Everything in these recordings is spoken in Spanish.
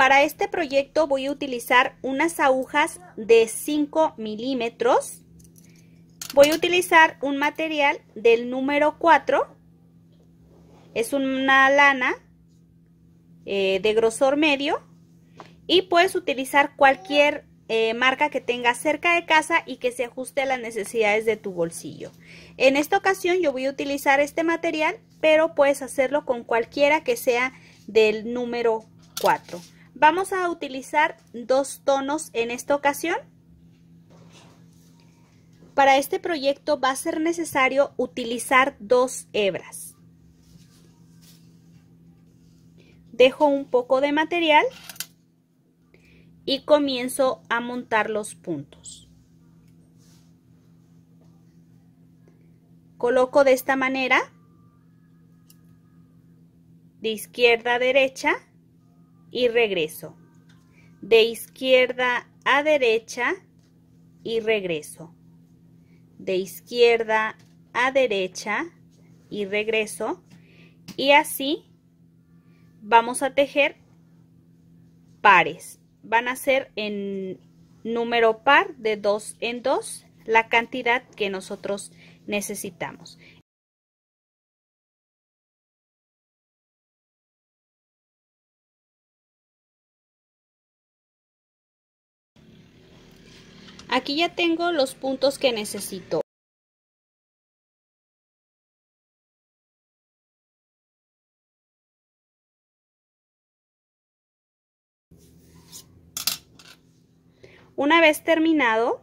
Para este proyecto voy a utilizar unas agujas de 5 milímetros. Voy a utilizar un material del número 4. Es una lana eh, de grosor medio. Y puedes utilizar cualquier eh, marca que tengas cerca de casa y que se ajuste a las necesidades de tu bolsillo. En esta ocasión yo voy a utilizar este material, pero puedes hacerlo con cualquiera que sea del número 4. Vamos a utilizar dos tonos en esta ocasión. Para este proyecto va a ser necesario utilizar dos hebras. Dejo un poco de material y comienzo a montar los puntos. Coloco de esta manera, de izquierda a derecha, y regreso. De izquierda a derecha y regreso. De izquierda a derecha y regreso. Y así vamos a tejer pares. Van a ser en número par de dos en dos la cantidad que nosotros necesitamos. Aquí ya tengo los puntos que necesito. Una vez terminado,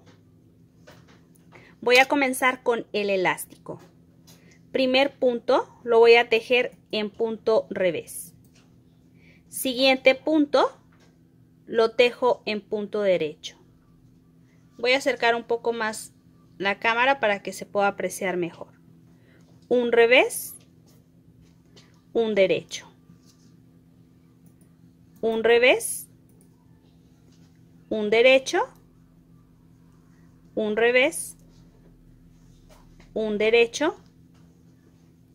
voy a comenzar con el elástico. Primer punto lo voy a tejer en punto revés. Siguiente punto lo tejo en punto derecho. Voy a acercar un poco más la cámara para que se pueda apreciar mejor. Un revés, un derecho. Un revés, un derecho, un revés, un derecho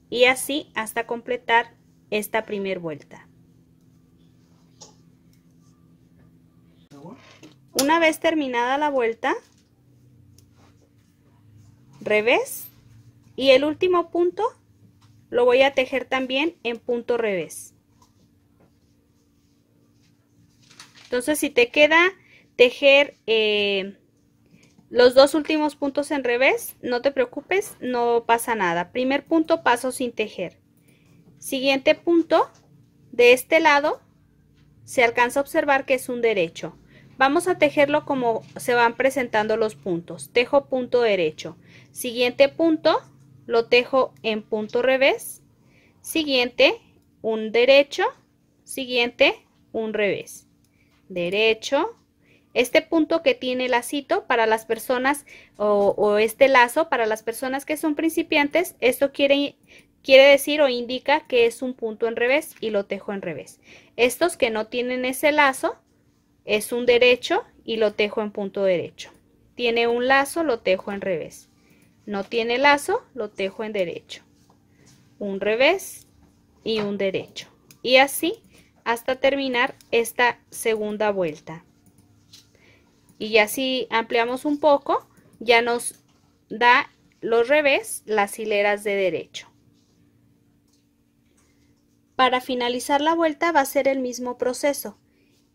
y así hasta completar esta primer vuelta. Una vez terminada la vuelta, revés y el último punto lo voy a tejer también en punto revés. Entonces si te queda tejer eh, los dos últimos puntos en revés, no te preocupes, no pasa nada. Primer punto paso sin tejer. Siguiente punto, de este lado se alcanza a observar que es un derecho. Vamos a tejerlo como se van presentando los puntos. Tejo punto derecho. Siguiente punto, lo tejo en punto revés. Siguiente, un derecho. Siguiente, un revés. Derecho. Este punto que tiene lacito para las personas o, este lazo para las personas que son principiantes, esto quiere quiere decir o indica que es un punto en revés y lo tejo en revés. Estos que no tienen ese lazo es un derecho y lo tejo en punto derecho. Tiene un lazo, lo tejo en revés. No tiene lazo, lo tejo en derecho. Un revés y un derecho. Y así hasta terminar esta segunda vuelta. Y ya si ampliamos un poco, ya nos da los revés, las hileras de derecho. Para finalizar la vuelta va a ser el mismo proceso.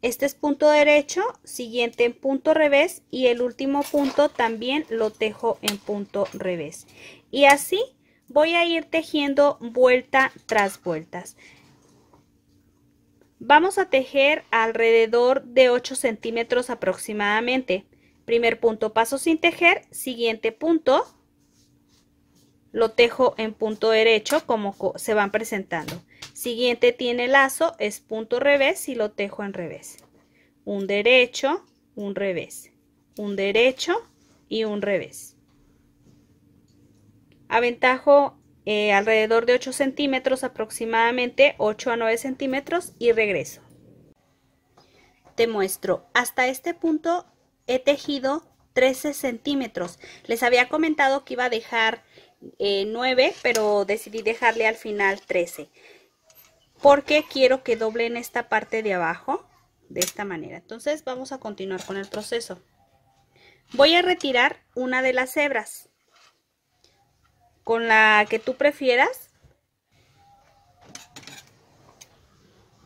Este es punto derecho, siguiente en punto revés y el último punto también lo tejo en punto revés. Y así voy a ir tejiendo vuelta tras vueltas. Vamos a tejer alrededor de 8 centímetros aproximadamente. Primer punto, paso sin tejer, siguiente punto, lo tejo en punto derecho como se van presentando siguiente tiene lazo, es punto revés y lo tejo en revés. Un derecho, un revés, un derecho y un revés. Aventajo eh, alrededor de 8 centímetros, aproximadamente 8 a 9 centímetros y regreso. Te muestro, hasta este punto he tejido 13 centímetros. Les había comentado que iba a dejar 9, eh, pero decidí dejarle al final 13 porque quiero que doble en esta parte de abajo de esta manera entonces vamos a continuar con el proceso voy a retirar una de las hebras con la que tú prefieras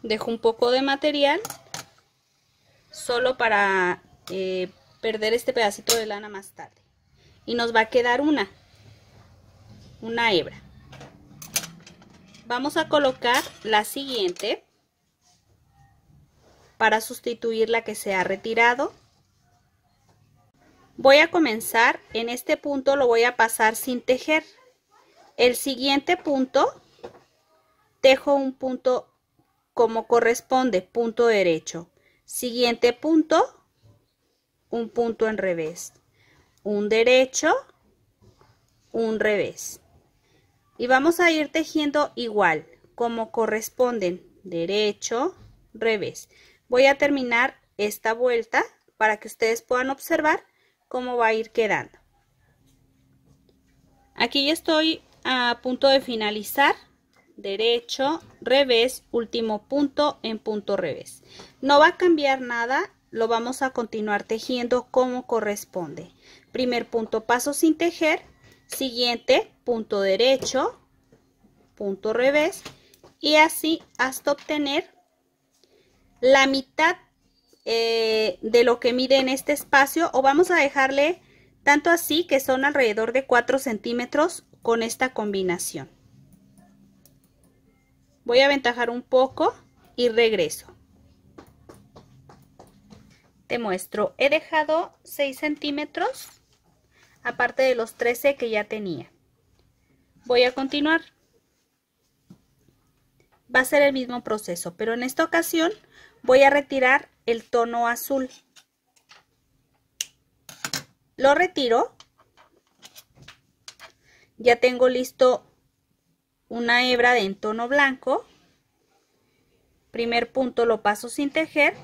dejo un poco de material solo para eh, perder este pedacito de lana más tarde y nos va a quedar una una hebra vamos a colocar la siguiente para sustituir la que se ha retirado voy a comenzar en este punto lo voy a pasar sin tejer el siguiente punto tejo un punto como corresponde punto derecho siguiente punto un punto en revés un derecho un revés y vamos a ir tejiendo igual como corresponden derecho revés voy a terminar esta vuelta para que ustedes puedan observar cómo va a ir quedando aquí ya estoy a punto de finalizar derecho revés último punto en punto revés no va a cambiar nada lo vamos a continuar tejiendo como corresponde primer punto paso sin tejer siguiente punto derecho, punto revés y así hasta obtener la mitad eh, de lo que mide en este espacio o vamos a dejarle tanto así que son alrededor de 4 centímetros con esta combinación. Voy a aventajar un poco y regreso. Te muestro, he dejado 6 centímetros aparte de los 13 que ya tenía voy a continuar. Va a ser el mismo proceso, pero en esta ocasión voy a retirar el tono azul. Lo retiro. Ya tengo listo una hebra de en tono blanco. Primer punto lo paso sin tejer.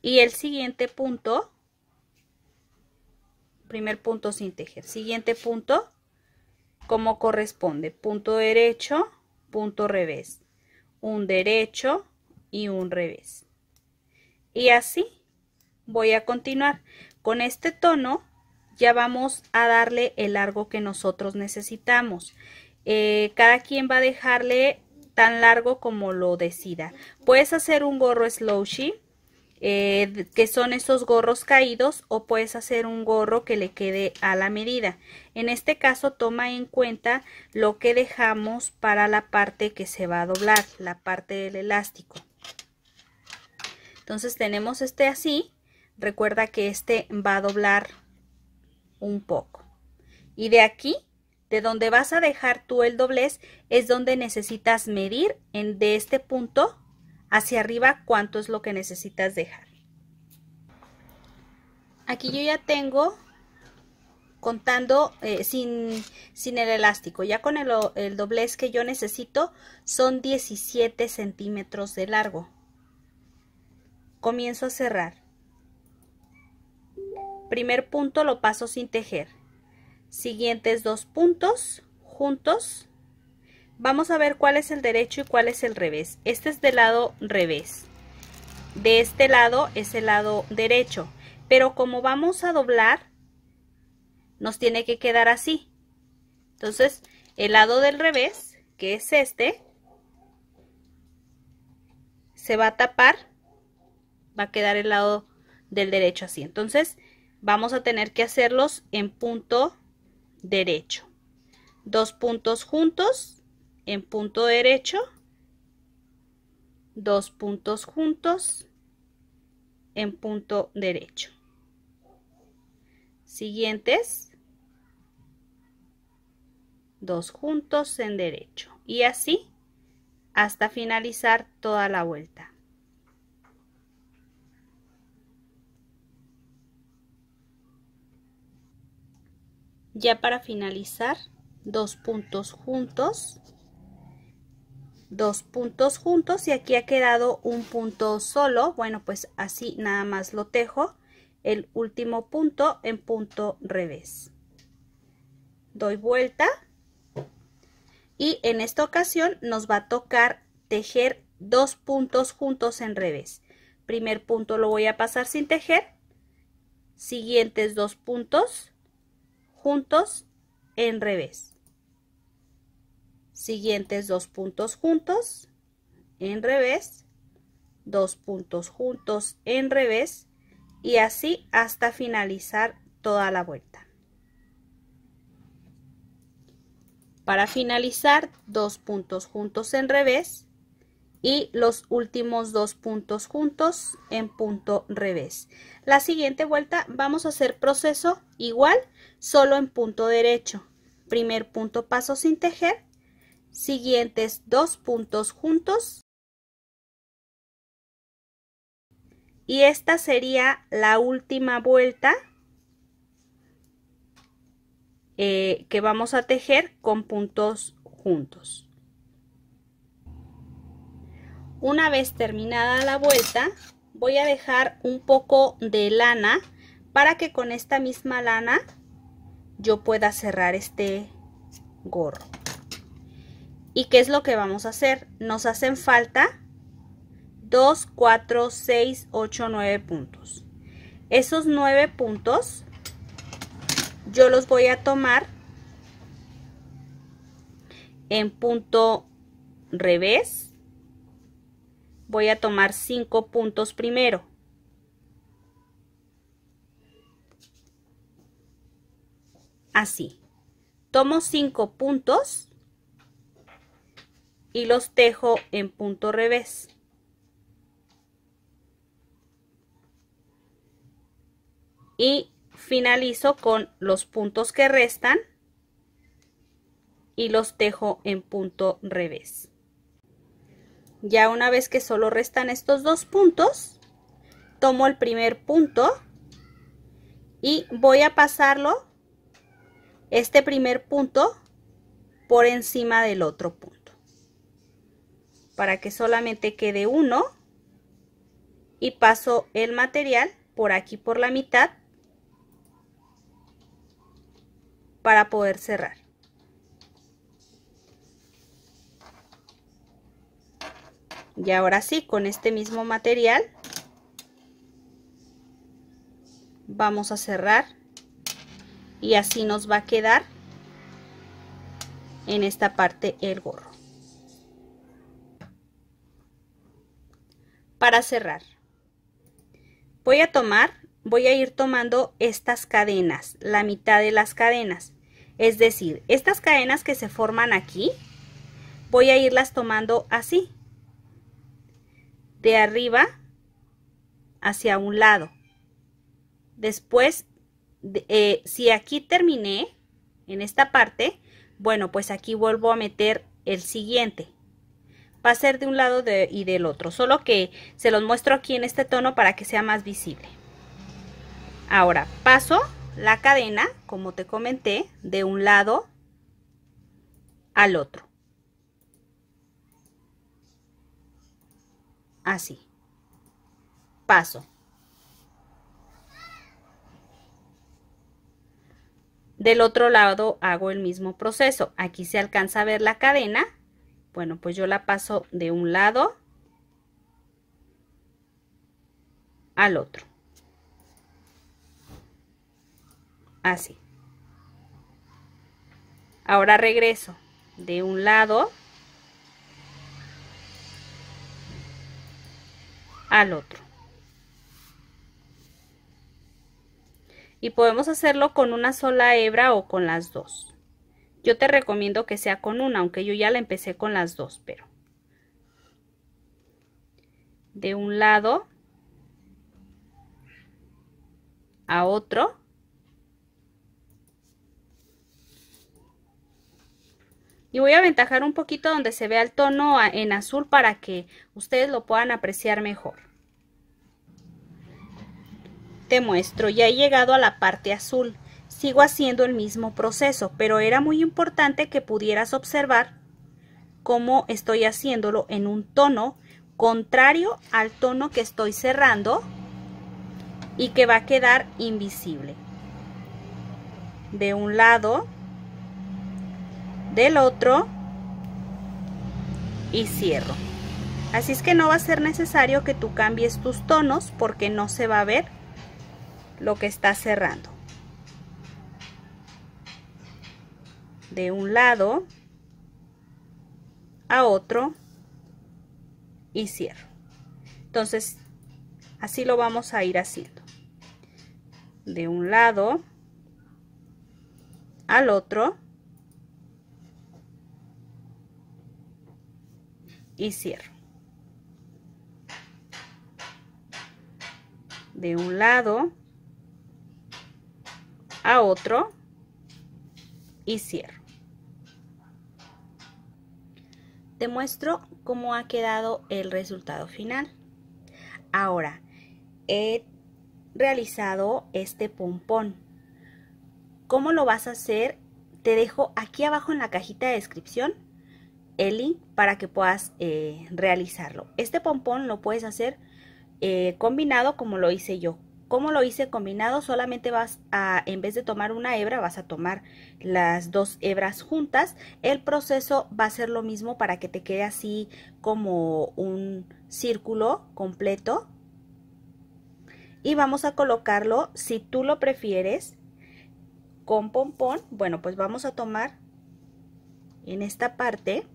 Y el siguiente punto primer punto sin tejer. Siguiente punto, como corresponde, punto derecho, punto revés, un derecho y un revés. Y así voy a continuar. Con este tono ya vamos a darle el largo que nosotros necesitamos. Eh, cada quien va a dejarle tan largo como lo decida. Puedes hacer un gorro slouchy eh, que son esos gorros caídos o puedes hacer un gorro que le quede a la medida. En este caso toma en cuenta lo que dejamos para la parte que se va a doblar, la parte del elástico. Entonces tenemos este así, recuerda que este va a doblar un poco. Y de aquí, de donde vas a dejar tú el doblez, es donde necesitas medir en, de este punto hacia arriba cuánto es lo que necesitas dejar. Aquí yo ya tengo contando eh, sin, sin, el elástico. Ya con el, el, doblez que yo necesito son 17 centímetros de largo. Comienzo a cerrar. Primer punto lo paso sin tejer. Siguientes dos puntos juntos Vamos a ver cuál es el derecho y cuál es el revés. Este es del lado revés. De este lado es el lado derecho. Pero como vamos a doblar, nos tiene que quedar así. Entonces, el lado del revés, que es este, se va a tapar. Va a quedar el lado del derecho así. Entonces, vamos a tener que hacerlos en punto derecho. Dos puntos juntos en punto derecho, dos puntos juntos en punto derecho. Siguientes, dos juntos en derecho y así hasta finalizar toda la vuelta. Ya para finalizar, dos puntos juntos dos puntos juntos y aquí ha quedado un punto solo bueno pues así nada más lo tejo el último punto en punto revés doy vuelta y en esta ocasión nos va a tocar tejer dos puntos juntos en revés primer punto lo voy a pasar sin tejer siguientes dos puntos juntos en revés siguientes dos puntos juntos en revés dos puntos juntos en revés y así hasta finalizar toda la vuelta para finalizar dos puntos juntos en revés y los últimos dos puntos juntos en punto revés. La siguiente vuelta vamos a hacer proceso igual, solo en punto derecho. Primer punto paso sin tejer, siguientes dos puntos juntos y esta sería la última vuelta eh, que vamos a tejer con puntos juntos una vez terminada la vuelta voy a dejar un poco de lana para que con esta misma lana yo pueda cerrar este gorro ¿Y qué es lo que vamos a hacer? Nos hacen falta 2, 4, 6, 8, 9 puntos. Esos 9 puntos yo los voy a tomar en punto revés. Voy a tomar 5 puntos primero. Así. Tomo 5 puntos y los tejo en punto revés. Y finalizo con los puntos que restan y los tejo en punto revés. Ya una vez que solo restan estos dos puntos, tomo el primer punto y voy a pasarlo, este primer punto, por encima del otro punto para que solamente quede uno y paso el material por aquí por la mitad para poder cerrar. Y ahora sí, con este mismo material vamos a cerrar y así nos va a quedar en esta parte el gorro. para cerrar voy a tomar voy a ir tomando estas cadenas la mitad de las cadenas es decir estas cadenas que se forman aquí voy a irlas tomando así de arriba hacia un lado después eh, si aquí terminé en esta parte bueno pues aquí vuelvo a meter el siguiente va a ser de un lado y del otro, solo que se los muestro aquí en este tono para que sea más visible. Ahora paso la cadena, como te comenté, de un lado al otro. Así. Paso. Del otro lado hago el mismo proceso. Aquí se alcanza a ver la cadena bueno, pues yo la paso de un lado al otro. Así. Ahora regreso de un lado al otro. Y podemos hacerlo con una sola hebra o con las dos. Yo te recomiendo que sea con una, aunque yo ya la empecé con las dos, pero de un lado a otro y voy a aventajar un poquito donde se vea el tono en azul para que ustedes lo puedan apreciar mejor te muestro ya he llegado a la parte azul sigo haciendo el mismo proceso, pero era muy importante que pudieras observar cómo estoy haciéndolo en un tono contrario al tono que estoy cerrando y que va a quedar invisible. De un lado, del otro y cierro. Así es que no va a ser necesario que tú cambies tus tonos porque no se va a ver lo que está cerrando. de un lado a otro y cierro. Entonces, así lo vamos a ir haciendo. De un lado al otro y cierro. De un lado a otro y cierro. Te muestro cómo ha quedado el resultado final. Ahora, he realizado este pompón. ¿Cómo lo vas a hacer? Te dejo aquí abajo en la cajita de descripción el link para que puedas eh, realizarlo. Este pompón lo puedes hacer eh, combinado como lo hice yo, como lo hice combinado? Solamente vas a, en vez de tomar una hebra, vas a tomar las dos hebras juntas. El proceso va a ser lo mismo para que te quede así como un círculo completo. Y vamos a colocarlo, si tú lo prefieres, con pompón. Bueno, pues vamos a tomar en esta parte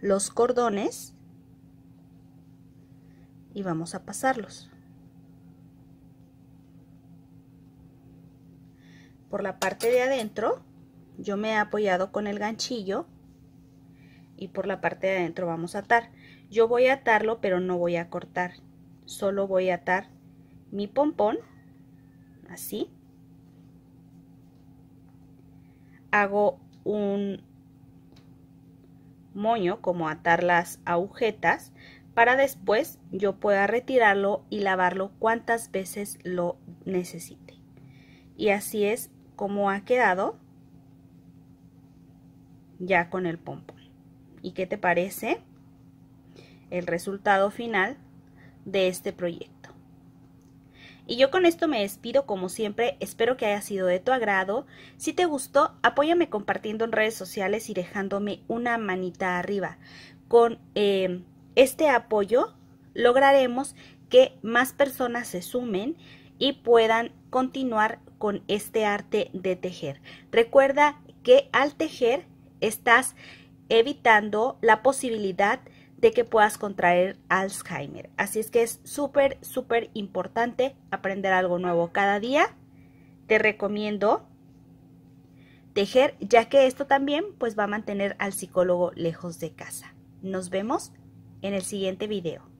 los cordones y vamos a pasarlos. por la parte de adentro yo me he apoyado con el ganchillo y por la parte de adentro vamos a atar. Yo voy a atarlo pero no voy a cortar, solo voy a atar mi pompón, así. Hago un moño como atar las agujetas para después yo pueda retirarlo y lavarlo cuantas veces lo necesite. Y así es como ha quedado ya con el pompón. ¿Y qué te parece el resultado final de este proyecto? Y yo con esto me despido como siempre, espero que haya sido de tu agrado. Si te gustó, apóyame compartiendo en redes sociales y dejándome una manita arriba. Con eh, este apoyo lograremos que más personas se sumen y puedan continuar con este arte de tejer. Recuerda que al tejer estás evitando la posibilidad de que puedas contraer Alzheimer. Así es que es súper, súper importante aprender algo nuevo cada día. Te recomiendo tejer, ya que esto también pues va a mantener al psicólogo lejos de casa. Nos vemos en el siguiente video.